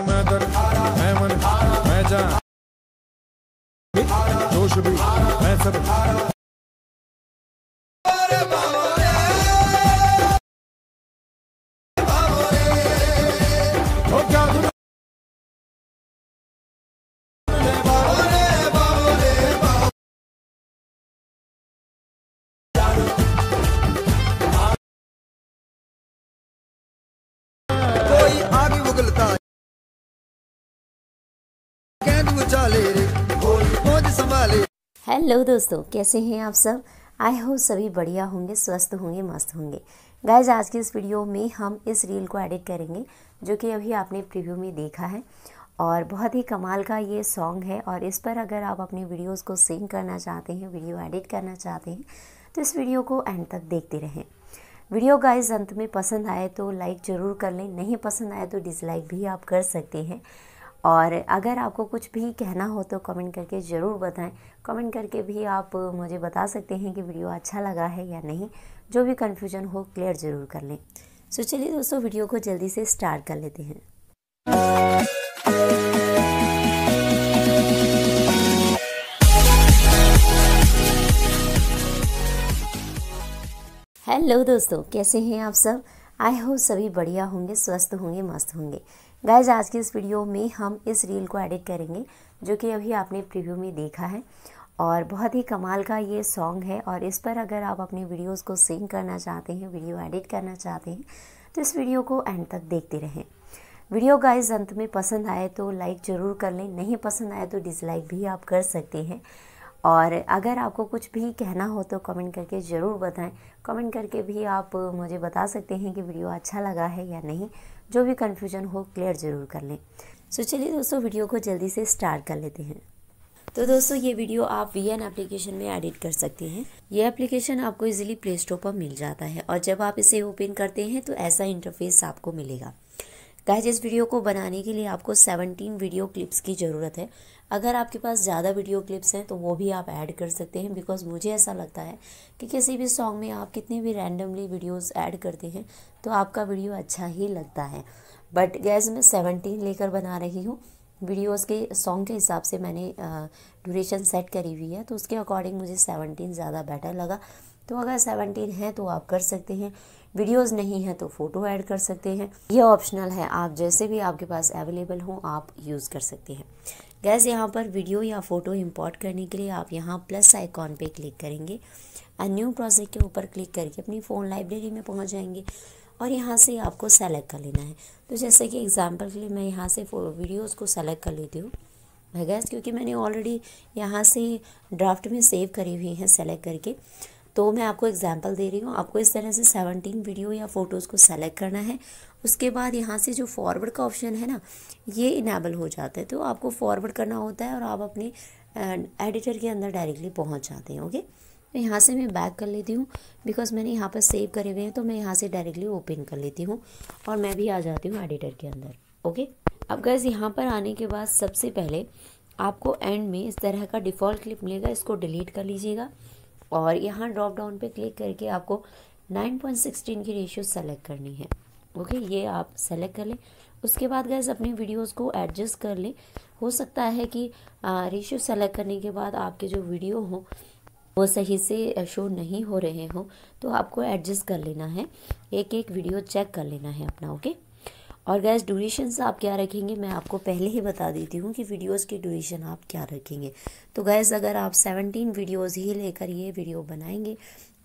मैं दर मैं मन मैं जा जोश भी मैं सब कोई आगे उगलता हेलो दोस्तों कैसे हैं आप सब आई हो सभी बढ़िया होंगे स्वस्थ होंगे मस्त होंगे गाइज आज के इस वीडियो में हम इस रील को एडिट करेंगे जो कि अभी आपने प्रीव्यू में देखा है और बहुत ही कमाल का ये सॉन्ग है और इस पर अगर आप अपने वीडियोस को सिंग करना चाहते हैं वीडियो एडिट करना चाहते हैं तो इस वीडियो को एंड तक देखते रहें वीडियो गाइज अंत में पसंद आए तो लाइक ज़रूर कर लें नहीं पसंद आए तो डिसलाइक भी आप कर सकते हैं और अगर आपको कुछ भी कहना हो तो कमेंट करके ज़रूर बताएं कमेंट करके भी आप मुझे बता सकते हैं कि वीडियो अच्छा लगा है या नहीं जो भी कन्फ्यूजन हो क्लियर ज़रूर कर लें सो चलिए दोस्तों वीडियो को जल्दी से स्टार्ट कर लेते हैं हेलो दोस्तों कैसे हैं आप सब आई होप सभी बढ़िया होंगे स्वस्थ होंगे मस्त होंगे गाइज आज की इस वीडियो में हम इस रील को एडिट करेंगे जो कि अभी आपने प्रीव्यू में देखा है और बहुत ही कमाल का ये सॉन्ग है और इस पर अगर आप अपने वीडियोस को सिंग करना चाहते हैं वीडियो एडिट करना चाहते हैं तो इस वीडियो को एंड तक देखते रहें वीडियो गाइज अंत में पसंद आए तो लाइक ज़रूर कर लें नहीं पसंद आए तो डिसलाइक भी आप कर सकते हैं और अगर आपको कुछ भी कहना हो तो कमेंट करके ज़रूर बताएं कमेंट करके भी आप मुझे बता सकते हैं कि वीडियो अच्छा लगा है या नहीं जो भी कन्फ्यूजन हो क्लियर ज़रूर कर लें सो चलिए दोस्तों वीडियो को जल्दी से स्टार्ट कर लेते हैं तो दोस्तों ये वीडियो आप वी एन एप्लीकेशन में एडिट कर सकते हैं ये एप्लीकेशन आपको इजीली प्ले स्टोर पर मिल जाता है और जब आप इसे ओपन करते हैं तो ऐसा इंटरफेस आपको मिलेगा गाइज इस वीडियो को बनाने के लिए आपको 17 वीडियो क्लिप्स की ज़रूरत है अगर आपके पास ज़्यादा वीडियो क्लिप्स हैं तो वो भी आप ऐड कर सकते हैं बिकॉज मुझे ऐसा लगता है कि किसी भी सॉन्ग में आप कितने भी रैंडमली वीडियोस ऐड करते हैं तो आपका वीडियो अच्छा ही लगता है बट गैज मैं सेवनटीन लेकर बना रही हूँ वीडियोस के सॉन्ग के हिसाब से मैंने ड्यूरेशन सेट करी हुई है तो उसके अकॉर्डिंग मुझे सेवनटीन ज़्यादा बेटर लगा तो अगर सेवनटीन है तो आप कर सकते हैं वीडियोस नहीं है तो फ़ोटो ऐड कर सकते हैं यह ऑप्शनल है आप जैसे भी आपके पास अवेलेबल हो आप यूज़ कर सकते हैं गैस यहाँ पर वीडियो या फ़ोटो इंपोर्ट करने के लिए आप यहाँ प्लस आइकॉन पे क्लिक करेंगे न्यू प्रोजेक्ट के ऊपर क्लिक करके अपनी फ़ोन लाइब्रेरी में पहुँच जाएंगे और यहाँ से आपको सेलेक्ट कर लेना है तो जैसे कि एग्ज़ाम्पल के लिए मैं यहाँ से वीडियोज़ को सेलेक्ट कर लेती हूँ गैस क्योंकि मैंने ऑलरेडी यहाँ से ड्राफ्ट में सेव करी हुई है सेलेक्ट करके तो मैं आपको एग्जाम्पल दे रही हूँ आपको इस तरह से सेवनटीन वीडियो या फ़ोटोज़ को सेलेक्ट करना है उसके बाद यहाँ से जो फॉरवर्ड का ऑप्शन है ना ये इनेबल हो जाता है तो आपको फॉरवर्ड करना होता है और आप अपने एडिटर uh, के अंदर डायरेक्टली पहुँच जाते हैं ओके तो यहाँ से मैं बैक कर लेती हूँ बिकॉज मैंने यहाँ पर सेव करे हुए हैं तो मैं यहाँ से डायरेक्टली ओपन कर लेती हूँ और मैं भी आ जाती हूँ एडिटर के अंदर ओके अब गैस यहाँ पर आने के बाद सबसे पहले आपको एंड में इस तरह का डिफ़ॉल्ट क्लिप मिलेगा इसको डिलीट कर लीजिएगा और यहाँ ड्रॉप डाउन पे क्लिक करके आपको 9.16 की रेशियो सेलेक्ट करनी है ओके ये आप सेलेक्ट कर लें उसके बाद गैस अपनी वीडियोस को एडजस्ट कर लें हो सकता है कि रेशियो सेलेक्ट करने के बाद आपके जो वीडियो हो वो सही से शो नहीं हो रहे हों तो आपको एडजस्ट कर लेना है एक एक वीडियो चेक कर लेना है अपना ओके और गैस ड्यूरेशंस आप क्या रखेंगे मैं आपको पहले ही बता देती हूँ कि वीडियोस की ड्यूरेशन आप क्या रखेंगे तो गैस अगर आप 17 वीडियोस ही लेकर ये वीडियो बनाएंगे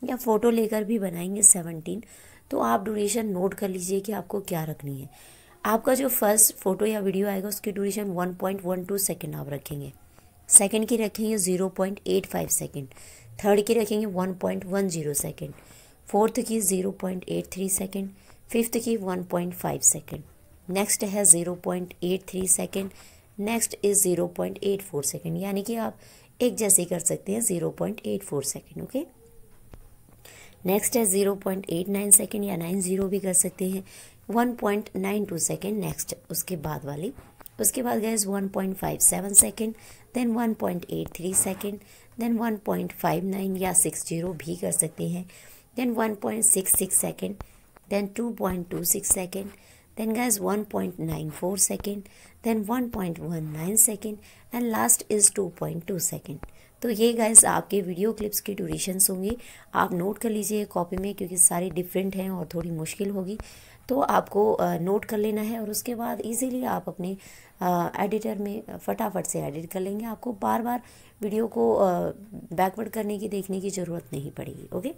या फ़ोटो लेकर भी बनाएंगे 17 तो आप ड्यूरेशन नोट कर लीजिए कि आपको क्या रखनी है आपका जो फर्स्ट फ़ोटो या वीडियो आएगा उसकी ड्यूरेशन टू सेकेंड आप रखेंगे सेकेंड की रखेंगे फाइव सेकेंड थर्ड की रखेंगे ज़ीरो सेकेंड फोर्थ की थ्री सेकेंड फिफ्थ की 1.5 पॉइंट फाइव सेकेंड नेक्स्ट है 0.83 point eight three second next is zero point eight four second यानी कि आप एक जैसे कर सकते हैं zero point eight four second okay next है zero point eight nine second या नाइन ज़ीरो भी कर सकते हैं one point nine two second next उसके बाद वाली उसके बाद गए one point five seven second then one point eight three second then one point five nine या सिक्स जीरो भी कर सकते हैं then one point six six second then 2.26 second then guys 1.94 second then 1.19 second and last is 2.2 second तो ये guys आपके video clips की durations होंगी आप नोट कर लीजिए कॉपी में क्योंकि सारे डिफरेंट हैं और थोड़ी मुश्किल होगी तो आपको नोट कर लेना है और उसके बाद इजीली आप अपने एडिटर में फटाफट से एडिट कर लेंगे आपको बार बार वीडियो को बैकवर्ड करने की देखने की ज़रूरत नहीं पड़ेगी ओके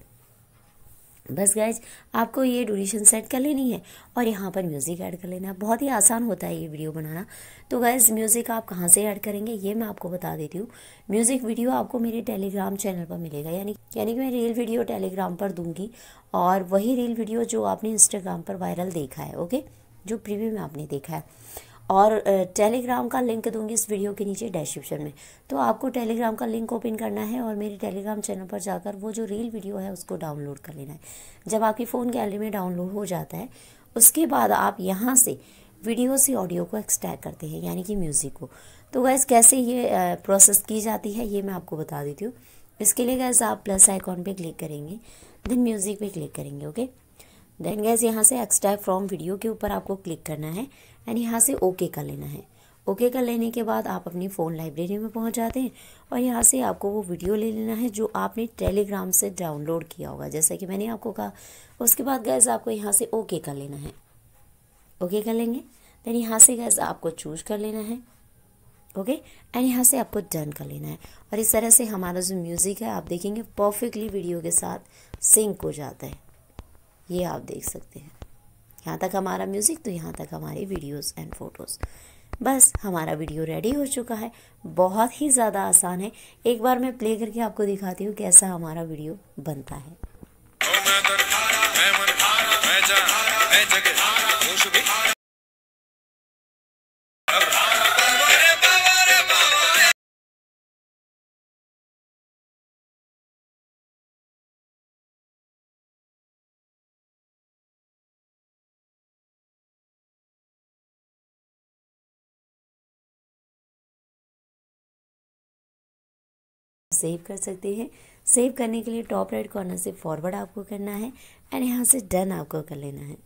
बस गैज आपको ये ड्यूरेशन सेट कर लेनी है और यहाँ पर म्यूज़िक ऐड कर लेना है बहुत ही आसान होता है ये वीडियो बनाना तो गैज़ म्यूज़िक आप कहाँ से ऐड करेंगे ये मैं आपको बता देती हूँ म्यूज़िक वीडियो आपको मेरे टेलीग्राम चैनल पर मिलेगा यानी यानी कि मैं रील वीडियो टेलीग्राम पर दूँगी और वही रील वीडियो जो आपने इंस्टाग्राम पर वायरल देखा है ओके जो प्रीव्यू में आपने देखा है और टेलीग्राम का लिंक दूंगी इस वीडियो के नीचे डिस्क्रिप्शन में तो आपको टेलीग्राम का लिंक ओपन करना है और मेरे टेलीग्राम चैनल पर जाकर वो जो रील वीडियो है उसको डाउनलोड कर लेना है जब आपकी फ़ोन गैलरी में डाउनलोड हो जाता है उसके बाद आप यहाँ से वीडियो से ऑडियो को एक्सट्रैक्ट करते हैं यानी कि म्यूज़िक को तो गैस कैसे ये प्रोसेस की जाती है ये मैं आपको बता देती हूँ इसके लिए गैस आप प्लस आइकॉन पर क्लिक करेंगे देन म्यूज़िक पर क्लिक करेंगे ओके देन गैस यहाँ से एक्सट्रैक्ट फ्रॉम वीडियो के ऊपर आपको क्लिक करना है एंड यहाँ से ओके okay कर लेना है ओके okay कर लेने के बाद आप अपनी फ़ोन लाइब्रेरी में पहुंच जाते हैं और यहाँ से आपको वो वीडियो ले लेना है जो आपने टेलीग्राम से डाउनलोड किया होगा जैसा कि मैंने आपको कहा उसके बाद गैस आपको यहाँ से ओके okay कर लेना है ओके okay कर लेंगे देन यहाँ से गैस आपको चूज कर लेना है ओके एंड यहाँ से आपको डन कर लेना है और इस तरह से हमारा जो म्यूज़िक है आप देखेंगे परफेक्टली वीडियो के साथ सिंक हो जाता है ये आप देख सकते हैं यहाँ तक हमारा म्यूज़िक तो यहाँ तक हमारे वीडियोस एंड फोटोज़ बस हमारा वीडियो रेडी हो चुका है बहुत ही ज़्यादा आसान है एक बार मैं प्ले करके आपको दिखाती हूँ कैसा हमारा वीडियो बनता है सेव कर सकते हैं सेव करने के लिए टॉप राइट कॉर्नर से फॉरवर्ड आपको करना है एंड यहाँ से डन आपको कर लेना है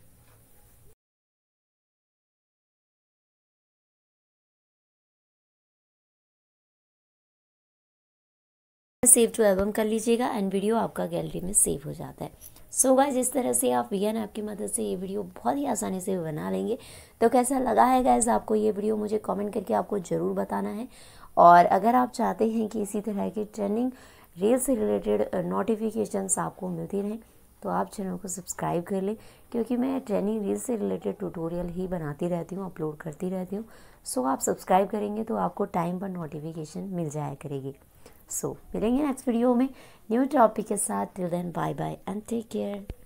सेव टू एल्बम कर लीजिएगा एंड वीडियो आपका गैलरी में सेव हो जाता है सो so गाइज इस तरह से आप वी एन ऐप की मदद से ये वीडियो बहुत ही आसानी से बना लेंगे तो कैसा लगा है गाइज आपको ये वीडियो मुझे कमेंट करके आपको ज़रूर बताना है और अगर आप चाहते हैं कि इसी तरह की ट्रेनिंग रेल से रिलेटेड नोटिफिकेशंस uh, आपको मिलती रहें तो आप चैनल को सब्सक्राइब कर लें क्योंकि मैं ट्रेनिंग रील से रिलेटेड ट्यूटोरियल ही बनाती रहती हूँ अपलोड करती रहती हूँ सो so, आप सब्सक्राइब करेंगे तो आपको टाइम पर नोटिफिकेशन मिल जाया करेगी सो so, मिलेंगे नेक्स्ट वीडियो में न्यू टॉपिक के साथ till then bye bye and take care